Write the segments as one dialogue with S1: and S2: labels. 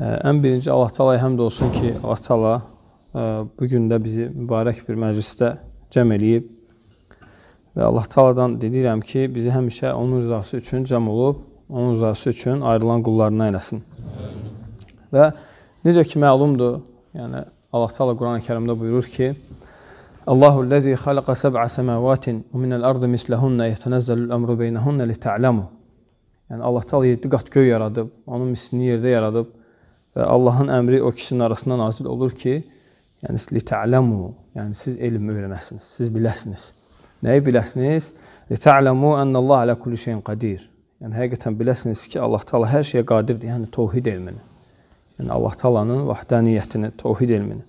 S1: Ən birinci Allah Taalaya həmd olsun ki, Allah Taala bu gün də bizi mübarək bir məclisdə cəm eləyib. Və Allah Taaladan diləyirəm ki, bizi həmişə onun rızası üçün cəm olub, onun rızası üçün ayrılan qullarına eləsin. Və necə ki məlumdur, yəni Allah Taala Qurani-Kərimdə buyurur ki: Allahu allazi xalaqa sab'a samawatin və min al-ardi mislahunna yetanazzalu al-amru baynahunna li ta'lamu. Yəni Allah Taala 7 qat göy yaradıb, onun mislini yerdə yaradıb. Və Allahın əmri o ikisinin arasında nazil olur ki, yəni li ta'lamu, yəni siz elm öyrənəsiniz, siz biləsiniz. Nəyi biləsiniz? Li ta'lamu anna Allah ala kulli şeyin qadir. Yəni həqiqətən biləsiniz ki, Allah Taala hər şeyə qadirdir, yəni təvhid elmini. Yəni Allah Taalanın vahdaniyyətini, təvhid elmini.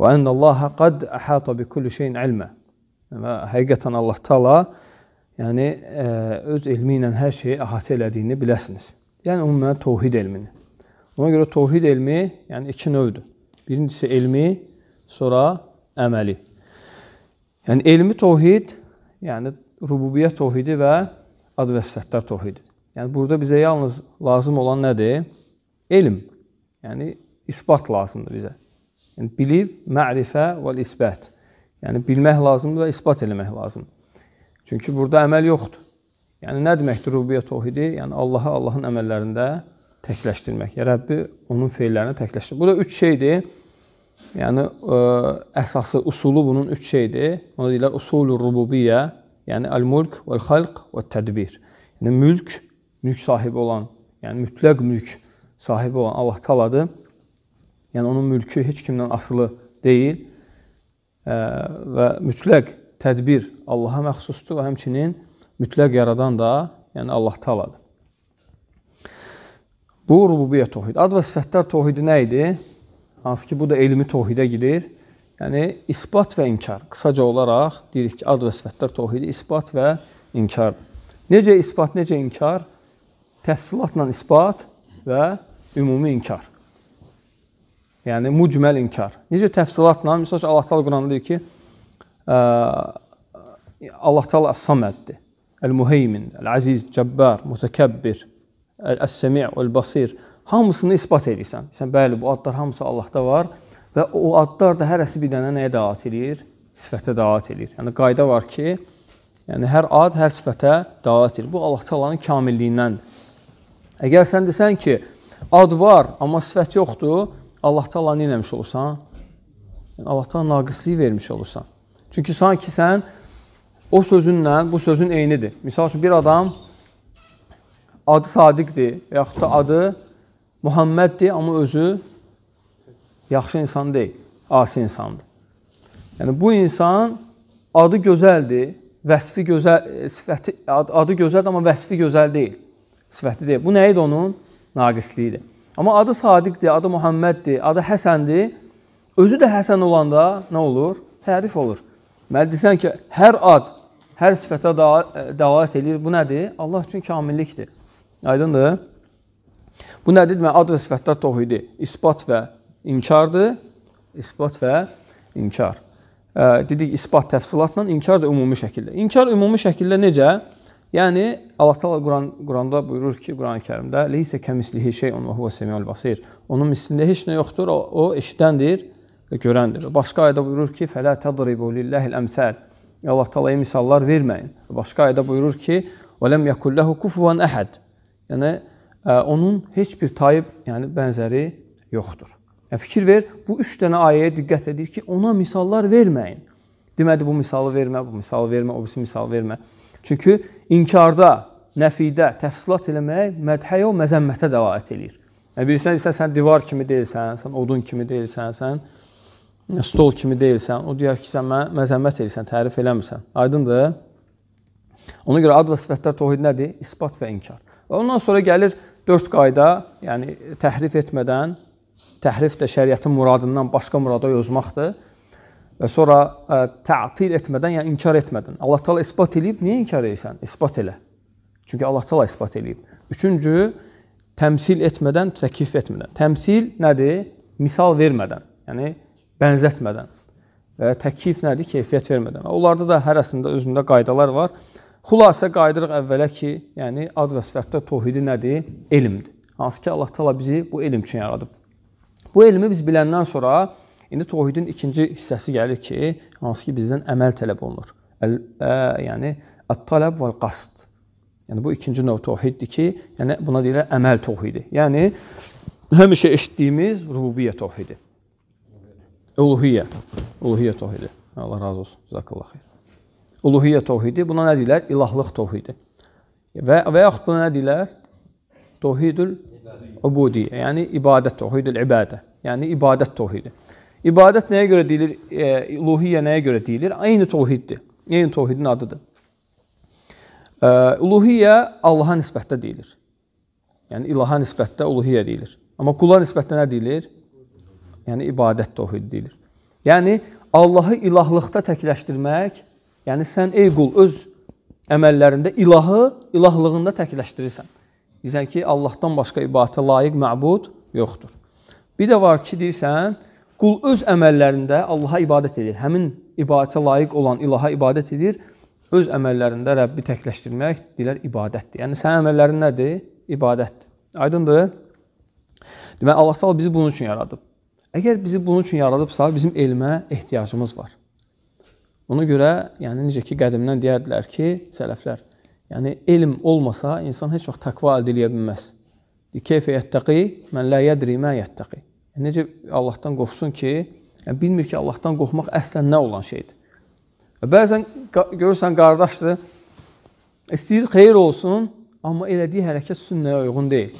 S1: Və anna Allah qad ahata bi kulli şeyin ilma. Yəni həqiqətən Allah Taala yəni ə, e, öz elmi ilə hər şeyi əhatə elədiyini biləsiniz. Yəni ümumən təvhid elmini. Ona görə tovhid elmi, yəni iki növdür. Birincisi elmi, sonra əməli. Yəni elmi tovhid, yəni rububiyyət tovhidi və ad və sifətlər tovhididir. Yəni burada bizə yalnız lazım olan nədir? Elm. Yəni isbat lazımdır bizə. Yəni bilib, mərifə və isbat. Yəni bilmək lazımdır və isbat eləmək lazımdır. Çünki burada əməl yoxdur. Yəni nə deməkdir rububiyyət təvhidi? Yəni Allaha, Allahın əməllərində təkləşdirmək. Ya Rəbbi onun feillərini təkləşdir. Bu da üç şeydir. Yəni ə, e, əsası, usulu bunun üç şeydir. Ona deyirlər usulur rububiyyə, yəni el-mulk və el-xalq və tədbir. Yəni mülk, mülk sahibi olan, yəni mütləq mülk sahibi olan Allah Taaladır. Yəni onun mülkü heç kimdən asılı deyil ə, e, və mütləq tədbir Allaha məxsusdur və həmçinin mütləq yaradan da, yəni Allah Taaladır. Bu rububiyyət tohidi. Ad və sifətlər tohidi nə idi? Hansı ki, bu da elmi tohidə girir. Yəni isbat və inkar. Qısaca olaraq deyirik ki, ad və sifətlər tohidi isbat və inkar. Necə isbat, necə inkar? Təfsilatla isbat və ümumi inkar. Yəni mucməl inkar. Necə təfsilatla? Məsələn, Allah Taala Quranda deyir ki, Allah Taala Əs-Saməddir, Əl-Muheymin, Əl-Əziz, Cəbbar, Mütəkəbbir. Əs-Səmi' vəl-Basir hamısını isbat edirsən. Sən bəli, bu adlar hamısı Allahda var və o adlar da hərəsi bir dənə nəyə dəalət eləyir? Sifətə dəalət eləyir. Yəni qayda var ki, yəni hər ad hər sifətə dəalət eləyir. Bu Allah Taala'nın kamilliyindəndir. Əgər sən desən ki, ad var, amma sifət yoxdur, Allah Taala nə etmiş olursan? Yəni Allah Taala naqislik vermiş olursan. Çünki sanki sən o sözünlə bu sözün eynidir. Məsəl üçün bir adam adı Sadiqdir, yaxud da adı Muhamməddir, amma özü yaxşı insan deyil, asi insandır. Yəni bu insan adı gözəldir, vəsfi gözəl, e, sifəti adı gözəldir, amma vəsfi gözəl deyil. Sifəti deyil. Bu nə idi onun? Naqisliyidir. Amma adı Sadiqdir, adı Muhamməddir, adı Həsəndir. Özü də Həsən olanda nə olur? Tərif olur. Deməli desən ki, hər ad, hər sifətə e, dəlalət eləyir. Bu nədir? Allah üçün kamillikdir. Aydındır? Bu nədir? Deməli, ad və sifətlər tohidi. İsbat və inkardır. İsbat və inkar. Ə, dedik, isbat təfsilatla, inkar da ümumi şəkildə. İnkar ümumi şəkildə necə? Yəni, Allah Teala Quran, Quranda buyurur ki, Quran-ı Kerimdə, Leysə kəmislihi şeyun və huvə semiyal basir. Onun mislində heç nə yoxdur, o, o eşidəndir və görəndir. Başqa ayda buyurur ki, Fələ tədribu lilləhil əmsəl. Allah Teala'ya misallar verməyin. Başqa ayda buyurur ki, Və ləm yəkulləhu kufuvan əhəd. Yəni e, onun heç bir tayib, yəni bənzəri yoxdur. Yəni fikir ver, bu 3 dənə ayəyə diqqət edir ki, ona misallar verməyin. Demədi bu misalı vermə, bu misalı vermə, o birisi misal vermə. Çünki inkarda, nəfidə təfsilat eləmək mədhəyə, məzəmmətə dəlalət eləyir. Yəni e, birisinə desən sən divar kimi deyilsən, sən odun kimi deyilsən, sən stol kimi deyilsən. O deyər ki, sən mənə məzəmmət edirsən, tərif eləmirsən. Aydındır? Ona görə ad və sifətlər təvhid nədir? İsbat və inkar. Ondan sonra gəlir dörd qayda, yəni təhrif etmədən, təhrif də şəriətin muradından başqa murada yozmaqdır. Və sonra ə, e, tətil etmədən, yəni inkar etmədən. Allah Taala isbat eləyib, niyə inkar edirsən? İsbat elə. Çünki Allah Taala isbat eləyib. Üçüncü, təmsil etmədən, təkif etmədən. Təmsil nədir? Misal vermədən, yəni bənzətmədən. Və təkif nədir? Keyfiyyət vermədən. Onlarda da hərəsində özündə qaydalar var. Xülasə qayıdırıq əvvələ ki, yəni ad və sifətdə təvhidi nədir? Elmdir. Hansı ki, Allah təala bizi bu elm üçün yaradıb. Bu elmi biz biləndən sonra indi təvhidin ikinci hissəsi gəlir ki, hansı ki bizdən əməl tələb olunur. Əl, ə, yəni at-talab vəl-qasd. Yəni bu ikinci növ təvhiddir ki, yəni buna deyirlər əməl təvhidi. Yəni həmişə eşitdiyimiz rububiyyə təvhidi. Uluhiyyə. Uluhiyyə təvhidi. Allah razı olsun. Cəzakallah xeyr. Uluhiyyə tohidi. Buna nə deyirlər? İlahlıq tohidi. Və, və yaxud buna nə deyirlər? Tohidül ubudiyyə, yəni ibadət tohidül ibadə, yəni ibadət tohidi. İbadət nəyə görə deyilir? E, uluhiyyə nəyə görə deyilir? Eyni tohiddir. Eyni tohidin adıdır. E, uluhiyyə Allaha nisbətdə deyilir. Yəni ilaha nisbətdə uluhiyyə deyilir. Amma qula nisbətdə nə deyilir? Yəni ibadət tohidi deyilir. Yəni Allahı ilahlıqda təkləşdirmək Yəni sən ey qul öz əməllərində ilahı ilahlığında təkləşdirirsən. Deyirsən ki, Allahdan başqa ibadətə layiq məbud yoxdur. Bir də var ki, deyirsən, qul öz əməllərində Allaha ibadət edir. Həmin ibadətə layiq olan ilaha ibadət edir. Öz əməllərində Rəbbi təkləşdirmək deyirlər ibadətdir. Yəni sənin əməllərin nədir? İbadətdir. Aydındır? Deməli Allah Taala bizi bunun üçün yaradıb. Əgər bizi bunun üçün yaradıbsa, bizim elmə ehtiyacımız var. Ona görə, yəni necə ki qədimdən deyərdilər ki, sələflər, yəni elm olmasa insan heç vaxt təqva əldə edə bilməz. Keyfə yəttəqi, mən la yədri mə yəttəqi. Yəni, necə Allahdan qorxsun ki, yəni bilmir ki, Allahdan qorxmaq əslən nə olan şeydir. Və bəzən görürsən qardaşdır, istəyir xeyir olsun, amma elədiyi hərəkət sünnəyə uyğun deyil.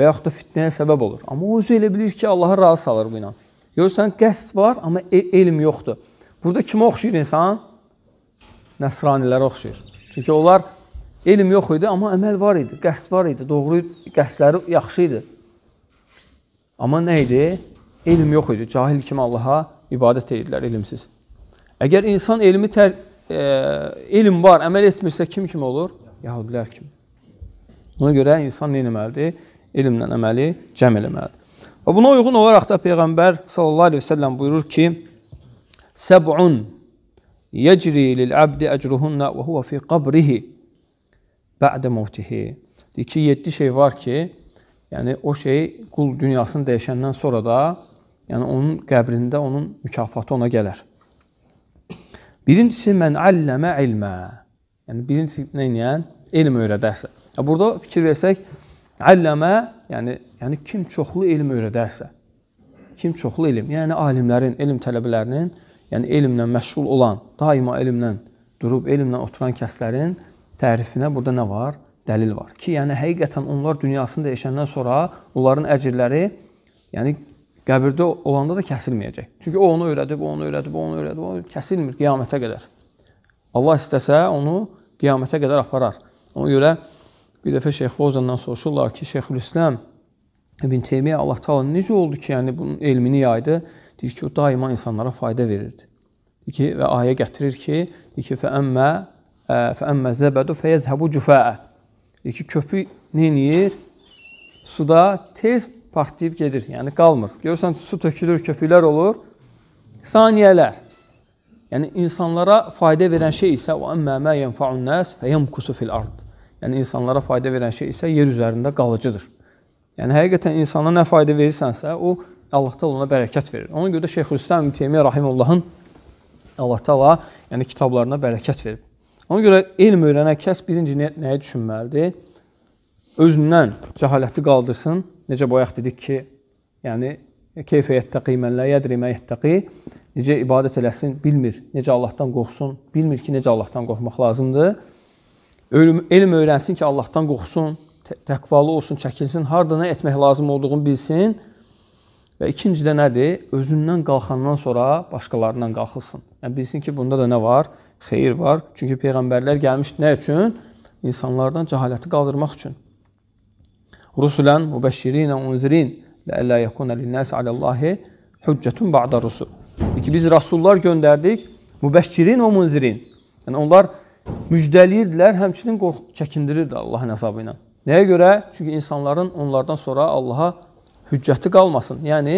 S1: Və yaxud da fitnəyə səbəb olur. Amma o özü elə bilir ki, Allahı razı salır bu ilə. Görürsən qəsd var, amma e, elm yoxdur. Burada kimə oxşayır insan? Nəsranilərə oxşayır. Çünki onlar elm yox idi, amma əməl var idi, qəsd var idi, doğru qəsdləri yaxşı idi. Amma nə idi? Elm yox idi. Cahil kimi Allaha ibadət edirlər elmsiz. Əgər insan elmi tər, e, elm var, əməl etmirsə kim kimi olur? Yahudilər kimi. Ona görə insan nə etməlidir? Elmlə əməli cəm eləməlidir. Və buna uyğun olaraq da Peyğəmbər sallallahu əleyhi və səlləm buyurur ki, سبع يجري للعبد أجرهن وهو في قبره بعد موته. Deyir ki, 7 şey var ki, yəni o şey qul dünyasını dəyişəndən sonra da, yəni onun qəbrində onun mükafatı ona gələr. Birincisi mən alləmə ilmə. Yəni birincisi nə edən? Elm öyrədərsə. Burada fikir versək, alləmə, yəni yəni kim çoxlu elm öyrədərsə. Kim çoxlu elm, yəni alimlərin, elm tələbələrinin yəni elmlə məşğul olan, daima elmlə durub elmlə oturan kəslərin tərifinə burada nə var? Dəlil var. Ki, yəni həqiqətən onlar dünyasını dəyişəndən sonra onların əcirləri yəni qəbirdə olanda da kəsilməyəcək. Çünki o onu öyrədib, o onu öyrədib, o onu öyrədib, o kəsilmir qiyamətə qədər. Allah istəsə onu qiyamətə qədər aparar. Ona görə bir dəfə Şeyx Fozandan soruşurlar ki, Şeyxülislam İbn Teymiyyə Allah Taala necə oldu ki, yəni bunun elmini yaydı? deyir ki, o daima insanlara fayda verirdi. Deyir ki, və ayə gətirir ki, deyir ki, fəəmmə fəəmmə zəbədu fəyəzhəbu cüfəə. Deyir ki, köpü nə edir? Suda tez partlayıb gedir, yəni qalmır. Görürsən, su tökülür, köpüklər olur. Saniyələr. Yəni insanlara fayda verən şey isə o əmmə mə yenfa'un nas fəyamkusu fil ard. Yəni insanlara fayda verən şey isə yer üzərində qalıcıdır. Yəni həqiqətən insana nə fayda verirsənsə, o Allah da ona bərəkət verir. Ona görə də Şeyxülislam İbn Teymiyyə rahimehullahın Allah təala yəni kitablarına bərəkət verib. Ona görə elm öyrənən kəs birinci nə, nəyi düşünməlidir? Özündən cəhaləti qaldırsın. Necə bayaq dedik ki, yəni keyfə yettəqi mən la yədri mə yettəqi necə ibadət eləsin bilmir, necə Allahdan qorxsun, bilmir ki, necə Allahdan qorxmaq lazımdır. Ölüm, elm öyrənsin ki, Allahdan qorxsun, təqvalı olsun, çəkinsin, harda nə etmək lazım olduğunu bilsin Və ikinci də nədir? Özündən qalxandan sonra başqalarından qalxılsın. Yəni bilsin ki, bunda da nə var? Xeyir var. Çünki peyğəmbərlər gəlmiş nə üçün? İnsanlardan cəhaləti qaldırmaq üçün. Rusulən mübəşşirin və unzirin lə yekuna lin-nas alallahi hüccetun ba'da rusul. Ki biz rasullar göndərdik, mübəşşirin və munzirin. Yəni onlar müjdəliyirdilər, həmçinin qorxu çəkindirirdilər Allahın əzabı ilə. Nəyə görə? Çünki insanların onlardan sonra Allaha hüccəti qalmasın. Yəni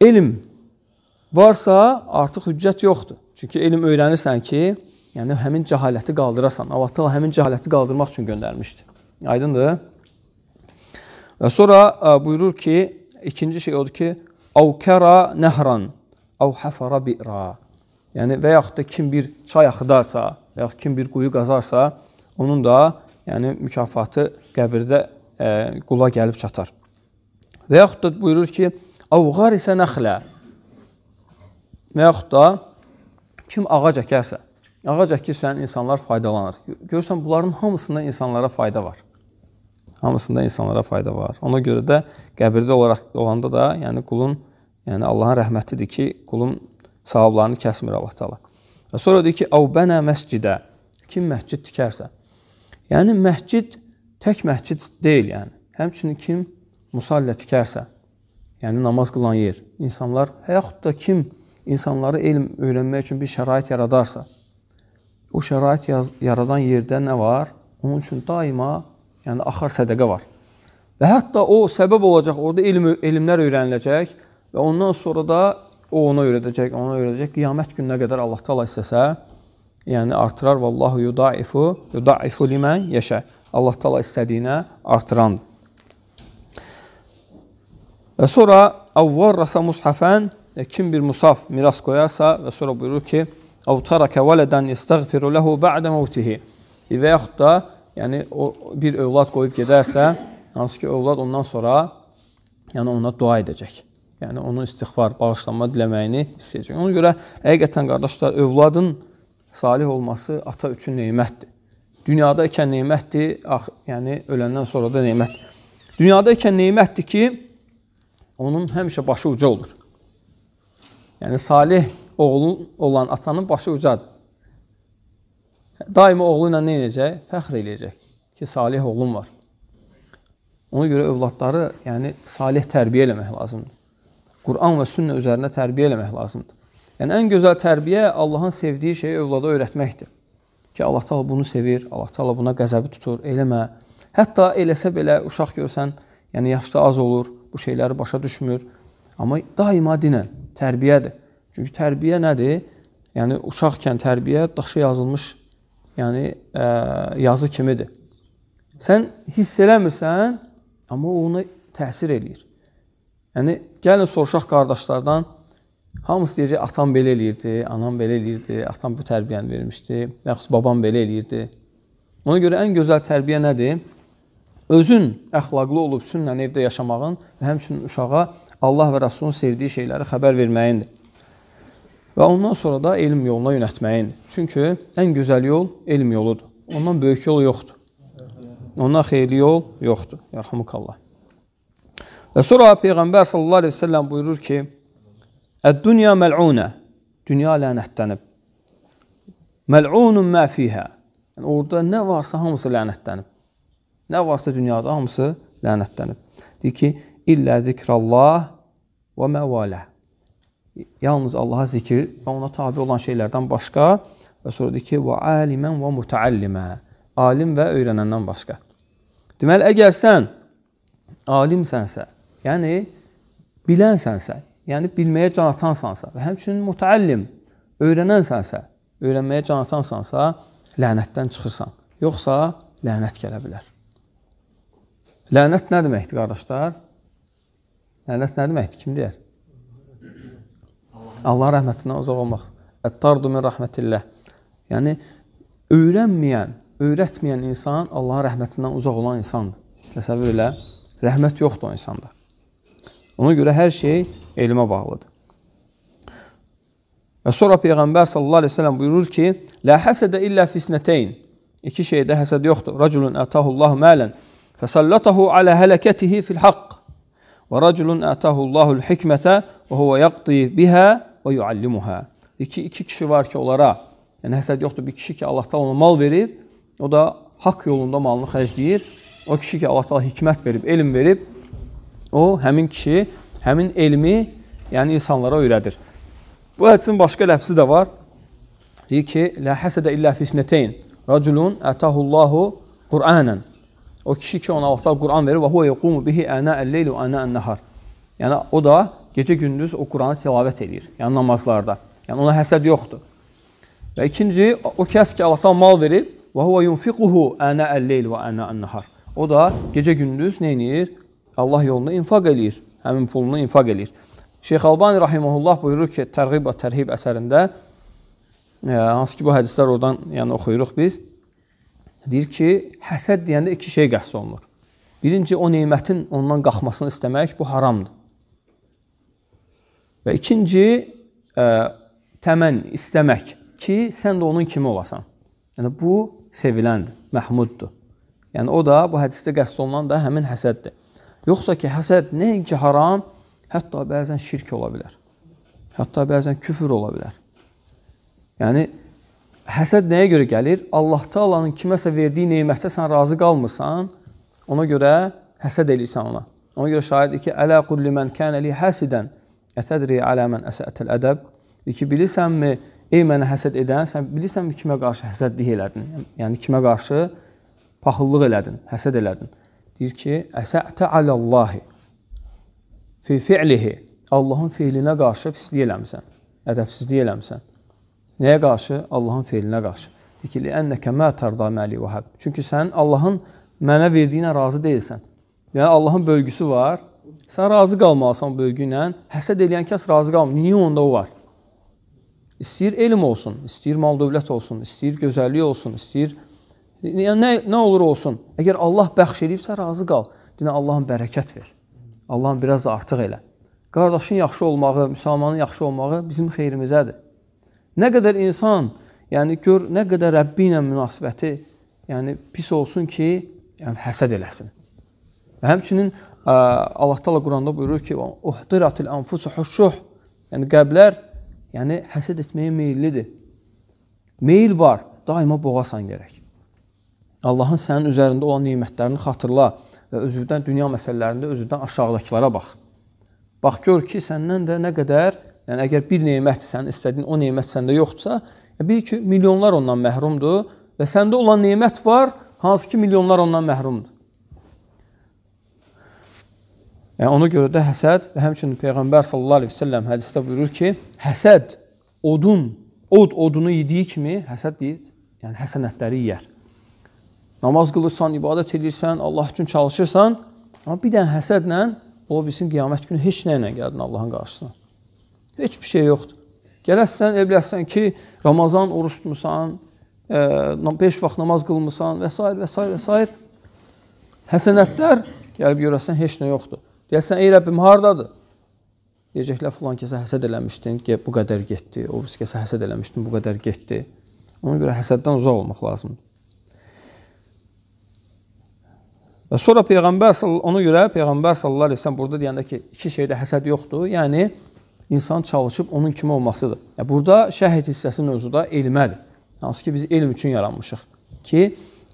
S1: elm varsa artıq hüccət yoxdur. Çünki elm öyrənirsən ki, yəni həmin cəhaləti qaldırasan. Allah təala həmin cəhaləti qaldırmaq üçün göndərmişdi. Aydındır? Və sonra e, buyurur ki, ikinci şey odur ki, avkara nəhran, av hafara bi'ra. Yəni və yaxud da kim bir çay axıdarsa, və yaxud kim bir quyu qazarsa, onun da yəni mükafatı qəbirdə ə, e, qula gəlib çatar. Və yaxud da buyurur ki, avğar isə nəxlə. Və yaxud da kim ağac əkərsə, ağac əkirsən insanlar faydalanır. Görürsən bunların hamısında insanlara fayda var. Hamısında insanlara fayda var. Ona görə də qəbirdə olaraq olanda da, yəni qulun, yəni Allahın rəhmətidir ki, qulun savablarını kəsmir Allah Taala. Və sonra deyir ki, "Əv bənə məscidə" kim məscid tikərsə. Yəni məscid tək məscid deyil, yəni. Həmçinin kim musallə tikərsə, yəni namaz qılan yer, insanlar və yaxud da kim insanları elm öyrənmək üçün bir şərait yaradarsa, o şərait yaradan yerdə nə var? Onun üçün daima, yəni axar sədəqə var. Və hətta o səbəb olacaq, orada elm elmlər öyrəniləcək və ondan sonra da o ona öyrədəcək, ona öyrədəcək. Qiyamət gününə qədər Allah Taala istəsə, yəni artırar vallahu yudaifu, yudaifu limən yəşə. Allah Taala istədiyinə artırandır. Və sonra avvarrasa mushafən e, kim bir musaf miras qoyarsa və sonra buyurur ki, "Əv taraka valadan yestəğfiru lehu ba'da mawtihi." Və yaxud da yəni o bir övlad qoyub gedərsə, hansı ki övlad ondan sonra yəni ona dua edəcək. Yəni onun istighfar, bağışlanma diləməyini istəyəcək. Ona görə həqiqətən qardaşlar, övladın salih olması ata üçün nemətdir. Dünyada ikən nemətdir, ah, yəni öləndən sonra da nemətdir. Dünyada ikən nemətdir ki, onun həmişə başı uca olur. Yəni salih oğlu olan atanın başı ucadır. Daima oğlu ilə nə edəcək? Fəxr eləyəcək ki, salih oğlum var. Ona görə övladları, yəni salih tərbiyə eləmək lazımdır. Quran və sünnə üzərində tərbiyə eləmək lazımdır. Yəni ən gözəl tərbiyə Allahın sevdiyi şeyi övlada öyrətməkdir. Ki Allah Taala bunu sevir, Allah Taala buna qəzəbi tutur, eləmə. Hətta eləsə belə uşaq görsən, yəni yaşda az olur, bu şeyləri başa düşmür. Amma daima dinə, tərbiyədir. Çünki tərbiyə nədir? Yəni uşaqkən tərbiyə daşa yazılmış, yəni ə, e, yazı kimidir. Sən hiss eləmirsən, amma o ona təsir eləyir. Yəni gəlin soruşaq qardaşlardan, hamısı deyəcək atam belə eləyirdi, anam belə eləyirdi, atam bu tərbiyəni vermişdi, yaxud babam belə eləyirdi. Ona görə ən gözəl tərbiyə nədir? özün əxlaqlı olub sünnən evdə yaşamağın və həmçinin uşağa Allah və Rəsulun sevdiyi şeyləri xəbər verməyindir. Və ondan sonra da elm yoluna yönəltməyindir. Çünki ən gözəl yol elm yoludur. Ondan böyük yol yoxdur. Ondan xeyirli yol yoxdur. Yarhamukallah. Və sonra Peyğəmbər sallallahu əleyhi və səlləm buyurur ki: "Əd-dunya məl'unə. Dünya lənətlənib. Məl'unun ma fiha." Yəni orada nə varsa hamısı lənətlənib. Nə varsa dünyada hamısı lənətlənib. Deyir ki, illə zikrallah və məvalə. Yalnız Allaha zikir və ona tabi olan şeylərdən başqa və sonra deyir ki, və alimən və mütəallimə. Alim və öyrənəndən başqa. Deməli, əgər sən alimsənsə, yəni bilənsənsə, yəni bilməyə can atansansa və həmçinin mütəallim, öyrənənsənsə, öyrənməyə can atansansa, lənətdən çıxırsan. Yoxsa lənət gələ bilər. Lənət nə deməkdir, qardaşlar? Lənət nə deməkdir? Kim deyər? Allah rəhmətindən uzaq olmaq. Ət-tardu min rəhmətillah. Yəni, öyrənməyən, öyrətməyən insan Allahın rəhmətindən uzaq olan insandır. Təsəvvür elə, rəhmət yoxdur o insanda. Ona görə hər şey elmə bağlıdır. Və sonra Peyğəmbər sallallahu aleyhi ve sellem buyurur ki, Lə həsədə illə fisnəteyn. İki şeydə həsəd yoxdur. Raculun ətahullahu mələn. فسلطه على هلكته في الحق ورجل آتاه الله الحكمة və huve yaqdi biha və yuallimuha. İki iki kişi var ki, onlara yəni həsəd yoxdur. Bir kişi ki, Allah təala ona mal verib, o da haqq yolunda malını xərcləyir. O kişi ki, Allah təala hikmət verib, elm verib, o həmin kişi həmin elmi yəni insanlara öyrədir. Bu hədisin başqa ləfzi də var. Deyir ki, la hasada illa fi sinatayn. Raculun atahullahu Qur'anan O kişi ki ona Allah Quran verir və huve yuqumu bihi ana el-leyl və ana en-nahar. Yəni o da gecə gündüz o Quranı tilavət eləyir. Yəni namazlarda. Yəni ona həsəd yoxdur. Və ikinci o kəs ki Allahdan mal verir və huve yunfiquhu ana el-leyl və ana en-nahar. O da gecə gündüz nə edir? Allah yolunda infaq eləyir. Həmin pulunu infaq eləyir. Şeyx Albani rahimehullah buyurur ki, Tərğib və Tərhib əsərində e, hansı ki bu hədislər oradan yəni oxuyuruq biz. Deyir ki, həsəd deyəndə iki şey qəsd olunur. Birinci o nemətin ondan qalxmasını istəmək bu haramdır. Və ikinci ə, e, təmən istəmək ki, sən də onun kimi olasan. Yəni bu seviləndir, məhmuddur. Yəni o da bu hədisdə qəsd olunan da həmin həsəddir. Yoxsa ki, həsəd nəinki haram, hətta bəzən şirk ola bilər. Hətta bəzən küfr ola bilər. Yəni Həsəd nəyə görə gəlir? Allah Taala'nın kiməsə verdiyi nemətə sən razı qalmırsan, ona görə həsəd eləyirsən ona. Ona görə şairdir ki, "Ələ qullu men kana li hasidan atadri ala man asa'tal adab?" Ki bilirsənmi, ey mənə həsəd edən, sən bilirsənmi kimə qarşı həsədlik elədin? Yəni kimə qarşı paxıllıq elədin, həsəd elədin? Deyir ki, "Əsə'tə alallahi fi fi'lihi." Allahın feilinə qarşı pislik eləmisən, ədəbsizlik eləmisən. Nəyə qarşı? Allahın feilinə qarşı. Fikirli enneke ma tarda mali vahab. Çünki sən Allahın mənə verdiyinə razı deyilsən. Yəni Allahın bölgüsü var. Sən razı qalmalısan bölgü ilə. Həsəd eləyən kəs razı qalmır. Niyə onda o var? İstəyir elm olsun, istəyir mal dövlət olsun, istəyir gözəllik olsun, istəyir yəni nə nə olur olsun. Əgər Allah bəxş eləyibsə razı qal. Dinə Allahın bərəkət ver. Allahın biraz artıq elə. Qardaşın yaxşı olmağı, müsəlmanın yaxşı olmağı bizim xeyrimizədir. Nə qədər insan, yəni gör nə qədər Rəbbi ilə münasibəti, yəni pis olsun ki, yəni həsəd eləsin. Və həmçinin Allah Taala Quranda buyurur ki, "Uhdiratil anfusu hushuh." Yəni qəlblər, yəni həsəd etməyə meyllidir. Meyl var, daima boğasan gərək. Allahın sənin üzərində olan nemətlərini xatırla və özündən dünya məsələlərində özündən aşağıdakılara bax. Bax gör ki, səndən də nə qədər Yəni əgər bir nemət sənin istədiyin o nemət səndə yoxdursa, bil ki, milyonlar ondan məhrumdur və səndə olan nemət var, hansı ki, milyonlar ondan məhrumdur. Yəni ona görə də həsəd və həmçinin peyğəmbər sallallahu əleyhi və səlləm hədisdə buyurur ki, həsəd odun, od odunu yediyi kimi həsəd deyir, yəni həsənətləri yeyər. Namaz qılırsan, ibadət edirsən, Allah üçün çalışırsan, amma bir dənə həsədlə ola bilsin qiyamət günü heç nə ilə gəldin Allahın qarşısına. Heç bir şey yoxdur. Gələsən, eləsən ki, Ramazan oruç tutmusan, 5 e, vaxt namaz qılmısan və s. və s. və s. Həsənətlər gəlib görəsən heç nə yoxdur. Deyəsən, ey Rəbbim, hardadır? Deyəcəklər, filan kəsə həsəd eləmişdin, bu qədər getdi, o biz kəsə həsəd eləmişdin, bu qədər getdi. Ona görə həsəddən uzaq olmaq lazımdır. Və sonra Peyğəmbər, ona görə Peyğəmbər sallallahu aleyhi ve sellem burada deyəndə ki, iki şeydə həsəd yoxdur, yəni insan çalışıb onun kimi olmasıdır. Burada şəhid hissəsi mövzuda elmədir. Hansı ki, biz elm üçün yaranmışıq ki,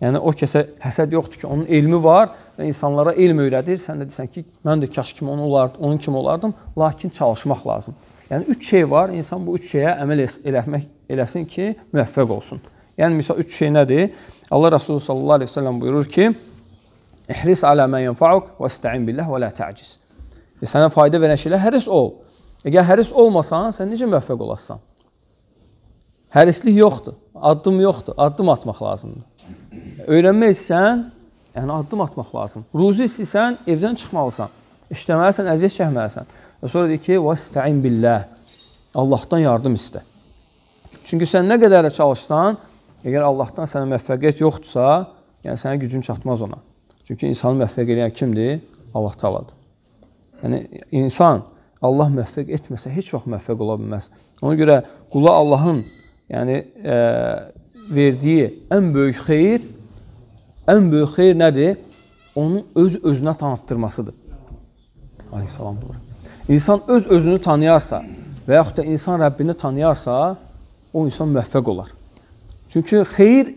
S1: yəni o kəsə həsəd yoxdur ki, onun elmi var və insanlara elm öyrədir. Sən də desən ki, mən də kaş kimi onu olardım, onun kimi olardım, lakin çalışmaq lazım. Yəni üç şey var. İnsan bu üç şeyə əməl eləmək eləsin ki, müvəffəq olsun. Yəni misal üç şey nədir? Allah Resulü sallallahu əleyhi və səlləm buyurur ki: "İhris alə mə yenfa'uk və istə'in billah və la ta'ciz." E, sənə fayda verən şeylə həris ol Əgər həris olmasan, sən necə müvəffəq olasan? Hərislik yoxdur, addım yoxdur, addım atmaq lazımdır. Öyrənmək istəsən, yəni addım atmaq lazım. Ruzi istəsən, evdən çıxmalısan, işləməlisən, əziyyət çəkməlisən. Və sonra deyir ki, "Vəstəin billah." Allahdan yardım istə. Çünki sən nə qədər çalışsan, əgər Allahdan sənə müvəffəqiyyət yoxdursa, yəni sənin gücün çatmaz ona. Çünki insanı müvəffəq edən kimdir? Allah təaladır. Yəni insan Allah müvəffəq etməsə heç vaxt müvəffəq ola bilməz. Ona görə qula Allahın yəni e, verdiyi ən böyük xeyir ən böyük xeyir nədir? Onun öz özünə tanıtdırmasıdır. Aleyhissalam doğru. İnsan öz özünü tanıyarsa və yaxud da insan Rəbbini tanıyarsa, o insan müvəffəq olar. Çünki xeyir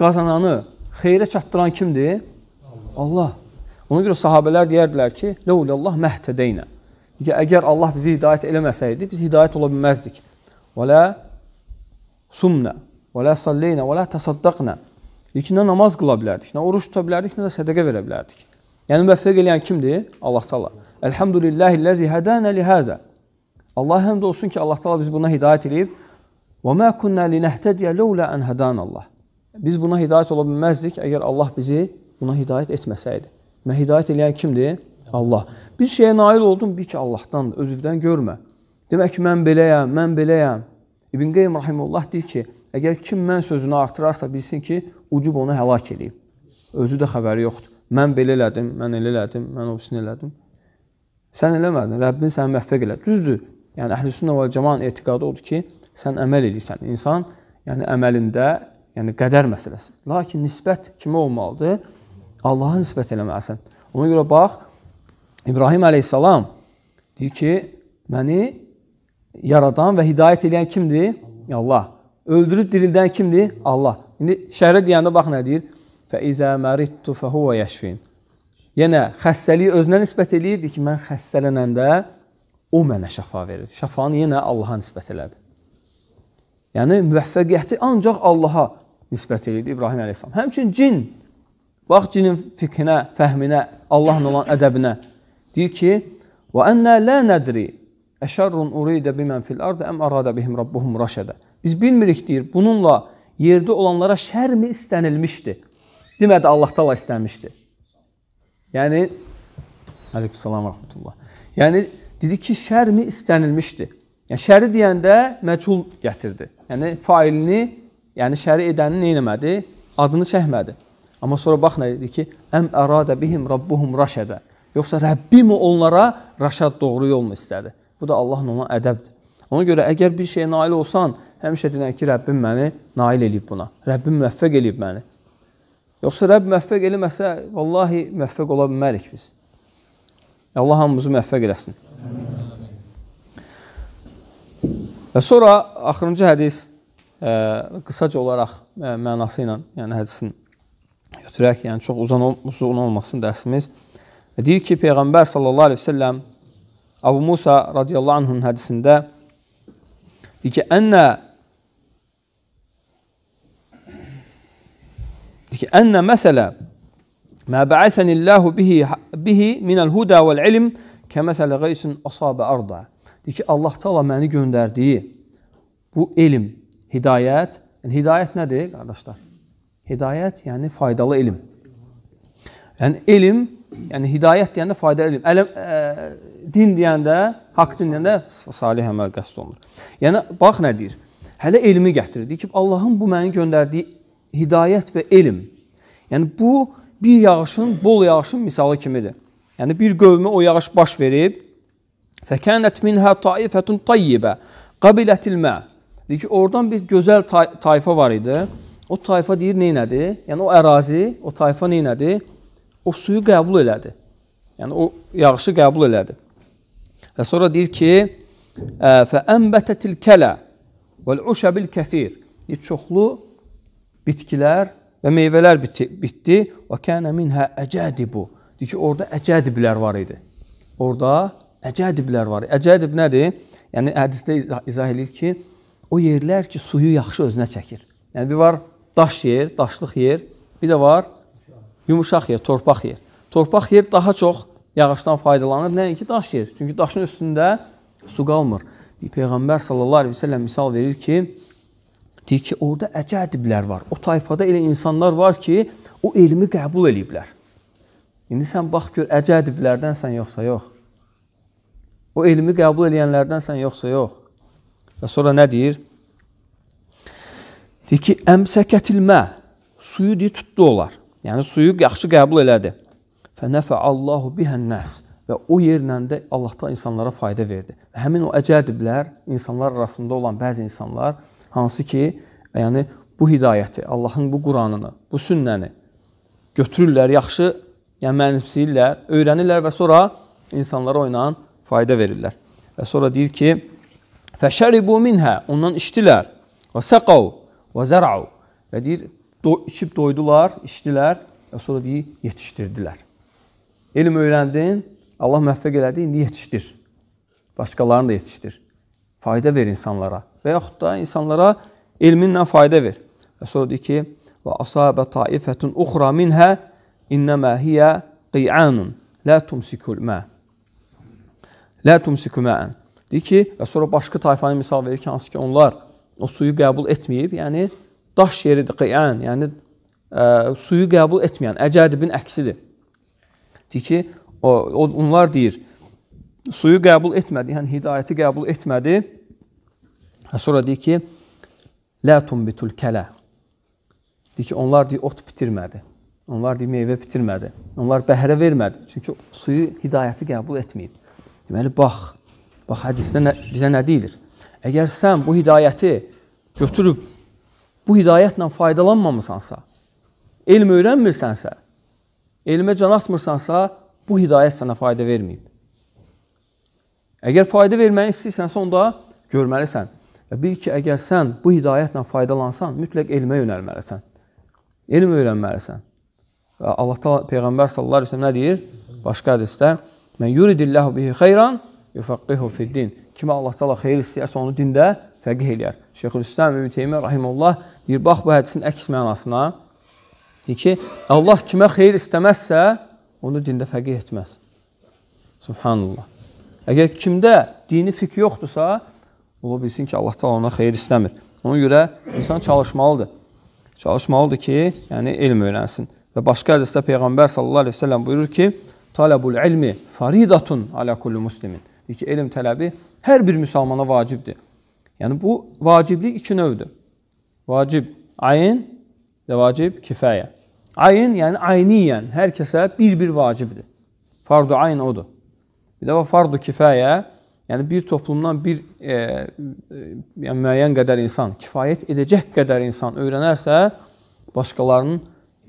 S1: qazananı xeyrə çatdıran kimdir? Allah. Ona görə sahabelər deyərdilər ki, "Ləulallah məhtədeynə." Ya əgər Allah bizi hidayət eləməsəydi, biz hidayət ola bilməzdik. Və la sumna, və la salleyna, və la təsaddaqna. Yəni, nə namaz qıla bilərdik, nə oruç tuta bilərdik, nə də sədəqə verə bilərdik. Yəni, müvəffəq eləyən kimdir? Allah Taala. Elhamdülillahi ləzi hədənə li həzə. Allah həmd olsun ki, Allah Taala bizi buna hidayət eləyib. Və mə kunnə linəhtədiyə ləulə ən hədən Allah. Biz buna hidayət ola bilməzdik, əgər Allah bizi buna hidayət etməsəydi. Mə hidayət eləyən kimdir? Allah. Bir şeyə nail oldum, bil ki, Allahdan, özüvdən görmə. Demək ki, mən beləyəm, mən beləyəm. İbn Qeym Rahimullah deyir ki, əgər kim mən sözünü artırarsa, bilsin ki, ucub onu həlak eləyib. Özü də xəbəri yoxdur. Mən belə elədim, mən elə elədim, mən obsini elədim. Sən eləmədin, Rəbbin səni müvəffəq elədi. Düzdür, yəni əhlüsünnə və cəmanın etiqadı odur ki, sən əməl edirsən. İnsan yəni əməlində, yəni qədər məsələsi. Lakin nisbət kimə olmalıdır? Allaha nisbət eləməlisən. Ona görə bax, İbrahim əleyhissalam deyir ki, məni yaradan və hidayət edən kimdir? Allah. Öldürüb dirildən kimdir? Allah. İndi şəhərə deyəndə bax nə deyir? Fəizə məridtu fəhuvə yəşfin. Yenə xəstəliyi özünə nisbət eləyirdi ki, mən xəstələnəndə o mənə şəfa verir. Şəfanı yenə Allaha nisbət elədi. Yəni müvəffəqiyyəti ancaq Allaha nisbət eləyirdi İbrahim əleyhissalam. Həmçinin cin Bax cinin fikrinə, fəhminə, Allahla olan ədəbinə Deyir ki: "Və ennə la nadri əşərrun urida bimen fil ardı əm arada bihim rabbuhum rəşədə." Biz bilmirik deyir, bununla yerdə olanlara şər mi istənilmişdi? Demədi Allah təala istəmişdi. Yəni Aleykümsalam və rəhmətullah. Yəni dedi ki, şərmi istənilmişdi. Yəni şəri deyəndə məchul gətirdi. Yəni failini, yəni şəri edəni nə etmədi? Adını çəkmədi. Amma sonra bax nə dedi ki, əm ərada bihim rabbuhum rəşədə. Yoxsa Rəbbim onlara rəşad doğru yolunu istədi. Bu da Allahın ona ədəbdir. Ona görə əgər bir şeyə nail olsan, həmişə deyən ki, Rəbbim məni nail eləyib buna. Rəbbim müvəffəq eləyib məni. Yoxsa Rəbb müvəffəq eləməsə, vallahi müvəffəq ola bilmərik biz. Allah hamımızı müvəffəq eləsin. Və sonra axırıncı hədis ə, e, qısaca olaraq ə, e, mənası ilə, yəni hədisin götürək, yəni çox uzun, uzun olmasın dərsimiz. Deyir ki, Peyğəmbər sallallahu əleyhi və səlləm Əbu Musa radiyallahu anhun hədisində deyir ki, "Ənnə deyir ki, "Ənnə məsələ mə bə'əsənilləhu bihi bihi minəl huda vəl ilm kəməsələ qaysin asabə arda." Deyir ki, Allah Taala məni göndərdiyi bu elm, hidayət, yəni hidayət nədir, qardaşlar? Hidayət, yəni faydalı elm. Yəni elm yəni hidayət deyəndə faydalı elm, əlm ə, din deyəndə, haqq din deyəndə salih əməl qəsd olunur. Yəni bax nə deyir? Hələ elmi gətirir. Deyir ki, Allahın bu məni göndərdiyi hidayət və elm. Yəni bu bir yağışın, bol yağışın misalı kimidir. Yəni bir qövmə o yağış baş verib, fəkənət minhə taifatun tayyibə qabilatil ma. Deyir ki, oradan bir gözəl tayfa var idi. O tayfa deyir nə elədi? Yəni o ərazi, o tayfa nə elədi? o suyu qəbul elədi. Yəni o yağışı qəbul elədi. Və sonra deyir ki, fəənbətətil kələ vəl uşəbil kəsir. Çoxlu bitkilər və meyvələr biti, bitdi. Və kənə minhə əcədibu. Deyir ki, orada əcədiblər var idi. Orada əcədiblər var. Əcədib nədir? Yəni hədisdə izah, izah edir ki, o yerlər ki, suyu yaxşı özünə çəkir. Yəni bir var daş yer, daşlıq yer, bir də var yumuşaq yer, torpaq yer. Torpaq yer daha çox yağışdan faydalanır, nəinki daş yer. Çünki daşın üstündə su qalmır. Peyğəmbər sallallahu əleyhi və səlləm misal verir ki, deyir ki, orada əcədiblər var. O tayfada elə insanlar var ki, o elmi qəbul eləyiblər. İndi sən bax gör, əcədiblərdənsən yoxsa yox. O elmi qəbul eləyənlərdənsən yoxsa yox. Və sonra nə deyir? Deyir ki, əmsəkətilmə, suyu deyir, tutdu olar. Yəni suyu yaxşı qəbul elədi. Fənəfə Allahu bihənnəs və o yerlə də Allah da insanlara fayda verdi. Və həmin o əcədiblər insanlar arasında olan bəzi insanlar hansı ki, yəni bu hidayəti, Allahın bu Qur'anını, bu sünnəni götürürlər, yaxşı yəni mənimsəyirlər, öyrənirlər və sonra insanlara oynan fayda verirlər. Və sonra deyir ki: "Fəşəribu minhə" ondan içdilər. "Və səqav və zərau" və deyir do içib doydular, içdilər, e, sonra deyir, yetişdirdilər. Elm öyrəndin, Allah müvəffəq elədi, indi yetişdir. Başqalarını da yetişdir. Fayda ver insanlara və yaxud da insanlara elminlə fayda ver. Və sonra deyir ki, və asabə taifətun uxra minhə innəmə hiyə qiyanun la tumsikul mə. La tumsiku mə'ən. Deyir ki, və sonra başqa tayfanı misal verir ki, hansı ki onlar o suyu qəbul etməyib, yəni daş yeridir, qıyan, yəni ə, yəni, e, suyu qəbul etməyən, əcədibin əksidir. Deyir ki, o, o, onlar deyir, suyu qəbul etmədi, yəni hidayəti qəbul etmədi. Sonra deyir ki, Lə tumbitul kələ. Deyir ki, onlar deyir, ot bitirmədi. Onlar deyir, meyvə bitirmədi. Onlar bəhrə vermədi. Çünki suyu hidayəti qəbul etməyib. Deməli, bax, bax hədisdə nə, bizə nə deyilir? Əgər sən bu hidayəti götürüb bu hidayətlə faydalanmamısansa, elm öyrənmirsənsə, elmə can atmırsansa, bu hidayət sənə fayda verməyib. Əgər fayda verməyi istəyirsənsə, onda görməlisən. Və bil ki, əgər sən bu hidayətlə faydalansan, mütləq elmə yönəlməlisən. Elm öyrənməlisən. Və Allah Taala peyğəmbər sallallahu əleyhi və səlləm nə deyir? Başqa hədisdə: "Mən yuridillahu bihi xeyran yufaqihuhu fid-din." Kimə Allah Taala xeyir istəyirsə, onu dində fəqih eləyər. Şeyxülislam İbn Teymiyyə rahimehullah Deyir, bax bu hədisin əks mənasına. Deyir ki, Allah kimə xeyir istəməzsə, onu dində fəqih etməz. Subhanallah. Əgər kimdə dini fikri yoxdursa, ola bilsin ki, Allah da ona xeyir istəmir. Ona görə insan çalışmalıdır. Çalışmalıdır ki, yəni elm öyrənsin. Və başqa hədisdə Peyğəmbər sallallahu əleyhi və səlləm buyurur ki, "Talabul ilmi faridatun ala kulli muslimin." Deyir ki, elm tələbi hər bir müsəlmana vacibdir. Yəni bu vaciblik iki növdür. Vacib ayın və vacib kifəyə. Ayın, yəni ayniyən hər kəsə bir-bir vacibdir. Fardu ayın odur. Bir də var fardu kifəyə, yəni bir toplumdan bir e, e, yəni müəyyən qədər insan, kifayət edəcək qədər insan öyrənərsə, başqalarının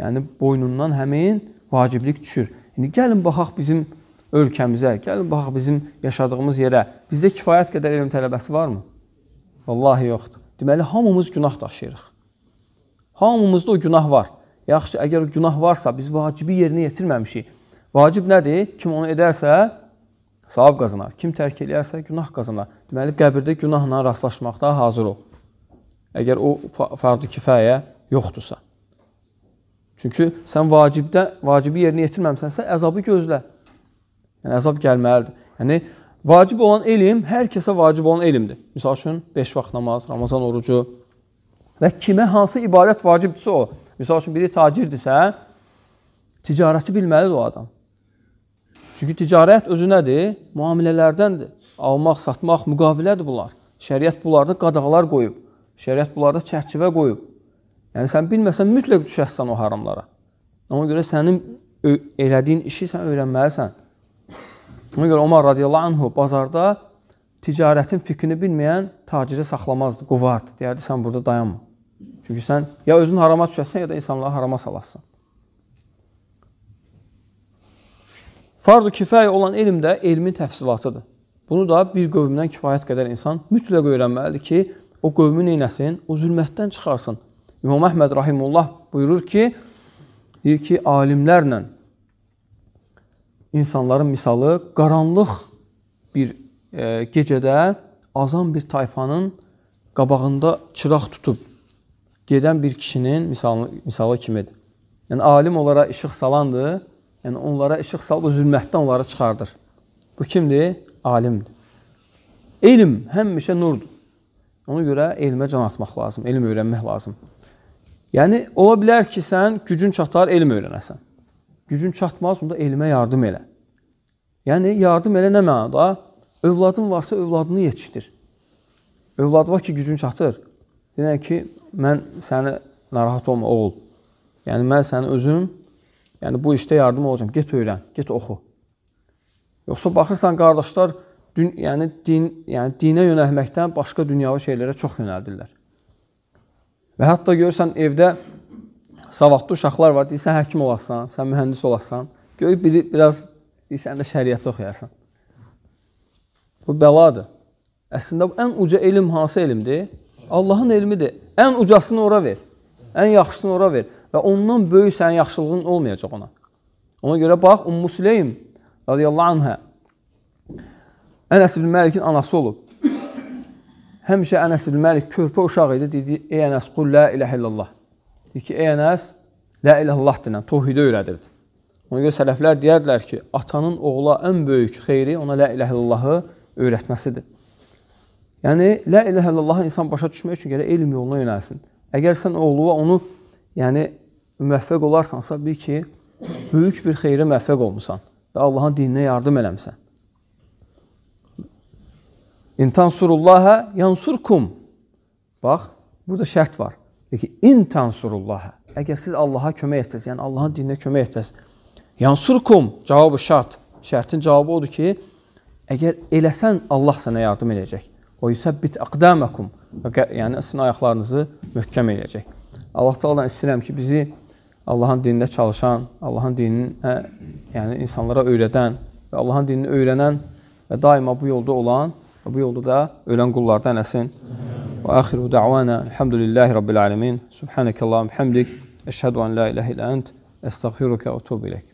S1: yəni boynundan həmin vaciblik düşür. İndi gəlin baxaq bizim ölkəmizə, gəlin baxaq bizim yaşadığımız yerə. Bizdə kifayət qədər elm tələbəsi varmı? Vallahi yoxdur. Deməli, hamımız günah daşıyırıq. Hamımızda o günah var. Yaxşı, əgər o günah varsa, biz vacibi yerinə yetirməmişik. Vacib nədir? Kim onu edərsə, savab qazanar. Kim tərk eləyərsə, günah qazanar. Deməli, qəbirdə günahla rastlaşmaqda hazır ol. Əgər o fardı kifayə yoxdursa. Çünki sən vacibdə, vacibi yerinə yetirməmisənsə, əzabı gözlə. Yəni, əzab gəlməlidir. Yəni, Vacib olan elm hər kəsə vacib olan elmdir. Məsəl üçün 5 vaxt namaz, Ramazan orucu və kimə hansı ibadət vacibdirsə o. Məsəl üçün biri tacirdirsə, ticarəti bilməlidir o adam. Çünki ticarət özü nədir? Müamilələrdəndir. Almaq, satmaq, müqavilədir bunlar. Şəriət bunlarda qadağalar qoyub. Şəriət bunlarda çərçivə qoyub. Yəni sən bilməsən mütləq düşəsən o haramlara. Ona görə sənin elədiyin işi sən öyrənməlisən. Ona görə Omar radiyallahu anhu bazarda ticarətin fikrini bilməyən taciri saxlamazdı, qovardı. Deyərdi, sən burada dayanma. Çünki sən ya özün harama düşəsən, ya da insanları harama salasın. Fardu kifayə olan elm də elmin təfsilatıdır. Bunu da bir qövmdən kifayət qədər insan mütləq öyrənməlidir ki, o qövmü neynəsin? O zülmətdən çıxarsın. İmam Əhməd Rahimullah buyurur ki, deyir ki, alimlərlə insanların misalı qaranlıq bir e, gecədə azan bir tayfanın qabağında çıraq tutub gedən bir kişinin misalı, misalı kimidir. Yəni alim onlara işıq salandır. Yəni onlara işıq salıb o zülmətdən onları çıxardır. Bu kimdir? Alimdir. Elm həmişə nurdur. Ona görə elmə can atmaq lazım, elm öyrənmək lazım. Yəni ola bilər ki, sən gücün çatar, elm öyrənəsən gücün çatmaz, onda elmə yardım elə. Yəni, yardım elə nə mənada? Övladın varsa övladını yetişdir. Övlad var ki, gücün çatır. Deyək ki, mən səni narahat olma, oğul. Yəni, mən səni özüm, yəni bu işdə yardım olacam. Get öyrən, get oxu. Yoxsa baxırsan, qardaşlar, dün, yəni, din, yəni, dinə yönəlməkdən başqa dünyavi şeylərə çox yönəldirlər. Və hətta görürsən, evdə savadlı uşaqlar var, deyirsən həkim olasan, sən mühəndis olasan, gör biri biraz deyirsən də şəriəti oxuyarsan. Bu bəladır. Əslində ən uca elm hansı elmdir? Allahın elmidir. Ən ucasını ora ver. Ən yaxşısını ora ver və ondan böyük sənin yaxşılığın olmayacaq ona. Ona görə bax Ummu Süleym radiyallahu anha Ənəs ibn Məlikin anası olub. Həmişə Ənəs ibn Məlik körpə uşaq idi, dedi: "Ey Ənəs, qul la ilahə illallah." Deyir ki, ey Ənəs, lə ilallah dinən, tohidə öyrədirdi. Ona görə sələflər deyərdilər ki, atanın oğla ən böyük xeyri ona lə iləh illallahı öyrətməsidir. Yəni, lə iləh illallahı insan başa düşmək üçün gələ elm yoluna yönəlsin. Əgər sən oğluva onu yəni, müvəffəq olarsansa, bil ki, böyük bir xeyrə müvəffəq olmusan və Allahın dininə yardım eləmsən. İntansurullahə yansurkum. Bax, burada şərt var. Peki, in tansurullaha. Əgər siz Allaha kömək etsəz, yəni Allahın dininə kömək etsəz, yansurkum cavabı şart. Şərtin cavabı odur ki, əgər eləsən Allah sənə yardım edəcək. O yusəbbit aqdamakum. Yəni sizin ayaqlarınızı möhkəm edəcək. Allah Taala'dan istəyirəm ki, bizi Allahın dinində çalışan, Allahın dininə yəni insanlara öyrədən və Allahın dinini öyrənən və daima bu yolda olan Və bu yolda da ölən qullardan eləsin. Və axiru da'vana elhamdülillahi rabbil alamin. Subhanakallahumma hamdik. Əşhədu an la ilaha illa ent. Estağfiruka və etûbu ileyk.